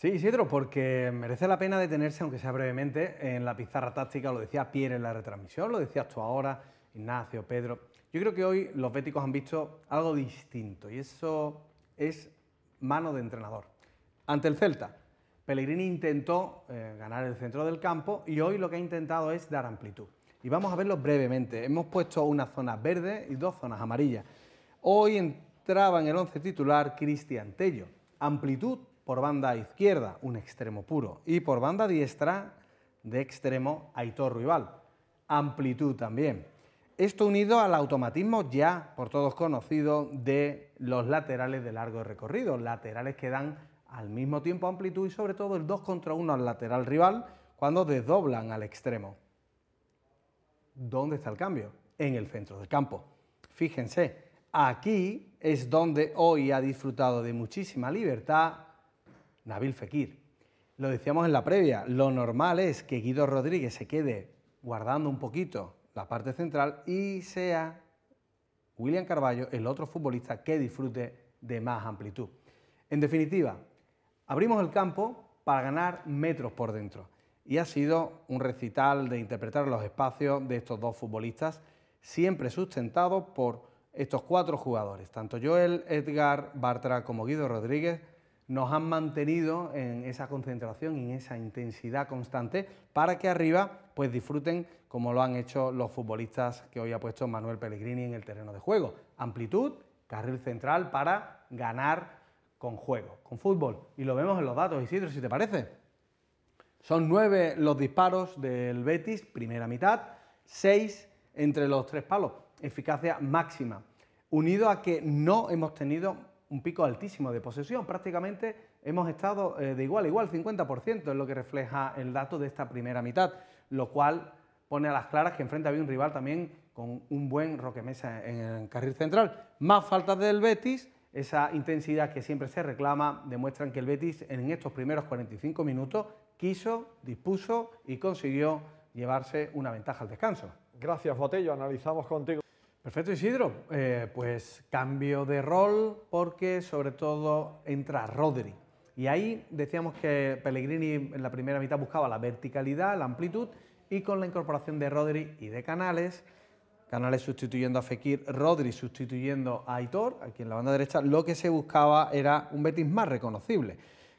Sí, Isidro, porque merece la pena detenerse, aunque sea brevemente, en la pizarra táctica, lo decía Pierre en la retransmisión, lo decías tú ahora, Ignacio, Pedro. Yo creo que hoy los béticos han visto algo distinto y eso es mano de entrenador. Ante el Celta, Pellegrini intentó eh, ganar el centro del campo y hoy lo que ha intentado es dar amplitud. Y vamos a verlo brevemente. Hemos puesto una zona verde y dos zonas amarillas. Hoy entraba en el once titular Cristian Tello. Amplitud por banda izquierda, un extremo puro, y por banda diestra, de extremo, Aitor Rival. Amplitud también. Esto unido al automatismo ya por todos conocido de los laterales de largo recorrido, laterales que dan al mismo tiempo amplitud y sobre todo el 2 contra 1 al lateral rival cuando desdoblan al extremo. ¿Dónde está el cambio? En el centro del campo. Fíjense, aquí es donde hoy ha disfrutado de muchísima libertad Nabil Fekir. Lo decíamos en la previa, lo normal es que Guido Rodríguez se quede guardando un poquito la parte central y sea William Carballo el otro futbolista que disfrute de más amplitud. En definitiva, abrimos el campo para ganar metros por dentro y ha sido un recital de interpretar los espacios de estos dos futbolistas, siempre sustentados por estos cuatro jugadores, tanto Joel, Edgar, Bartra como Guido Rodríguez, nos han mantenido en esa concentración y en esa intensidad constante para que arriba pues disfruten como lo han hecho los futbolistas que hoy ha puesto Manuel Pellegrini en el terreno de juego. Amplitud, carril central para ganar con juego, con fútbol. Y lo vemos en los datos, Isidro, si te parece. Son nueve los disparos del Betis, primera mitad, seis entre los tres palos, eficacia máxima, unido a que no hemos tenido un pico altísimo de posesión. Prácticamente hemos estado eh, de igual a igual, 50% es lo que refleja el dato de esta primera mitad, lo cual pone a las claras que enfrente había un rival también con un buen Roque Mesa en el carril central. Más faltas del Betis, esa intensidad que siempre se reclama, demuestran que el Betis en estos primeros 45 minutos quiso, dispuso y consiguió llevarse una ventaja al descanso. Gracias, Botello. Analizamos contigo. Perfecto, Isidro. Eh, pues cambio de rol porque sobre todo entra Rodri. Y ahí decíamos que Pellegrini en la primera mitad buscaba la verticalidad, la amplitud, y con la incorporación de Rodri y de Canales, Canales sustituyendo a Fekir, Rodri sustituyendo a Aitor, aquí en la banda derecha, lo que se buscaba era un Betis más reconocible,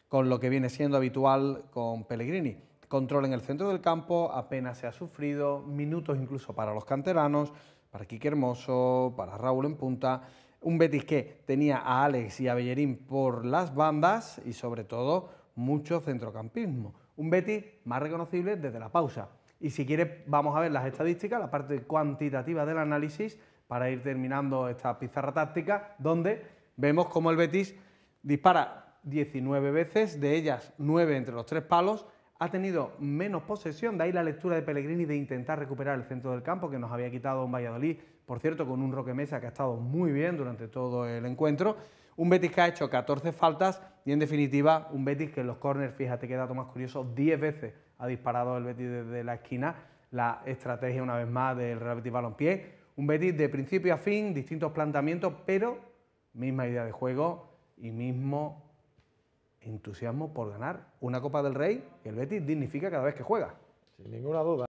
con lo que viene siendo habitual con Pellegrini. Control en el centro del campo, apenas se ha sufrido, minutos incluso para los canteranos, para Quique Hermoso, para Raúl en punta. Un Betis que tenía a Alex y a Bellerín por las bandas y sobre todo mucho centrocampismo. Un Betis más reconocible desde la pausa. Y si quieres vamos a ver las estadísticas, la parte cuantitativa del análisis para ir terminando esta pizarra táctica donde vemos cómo el Betis dispara 19 veces, de ellas 9 entre los tres palos ha tenido menos posesión, de ahí la lectura de Pellegrini de intentar recuperar el centro del campo que nos había quitado un Valladolid, por cierto, con un Roque Mesa que ha estado muy bien durante todo el encuentro. Un Betis que ha hecho 14 faltas y en definitiva un Betis que en los corners, fíjate qué dato más curioso, 10 veces ha disparado el Betis desde la esquina, la estrategia una vez más del Real Betis Balompié, un Betis de principio a fin, distintos planteamientos, pero misma idea de juego y mismo entusiasmo por ganar una Copa del Rey que el Betis dignifica cada vez que juega. Sin ninguna duda.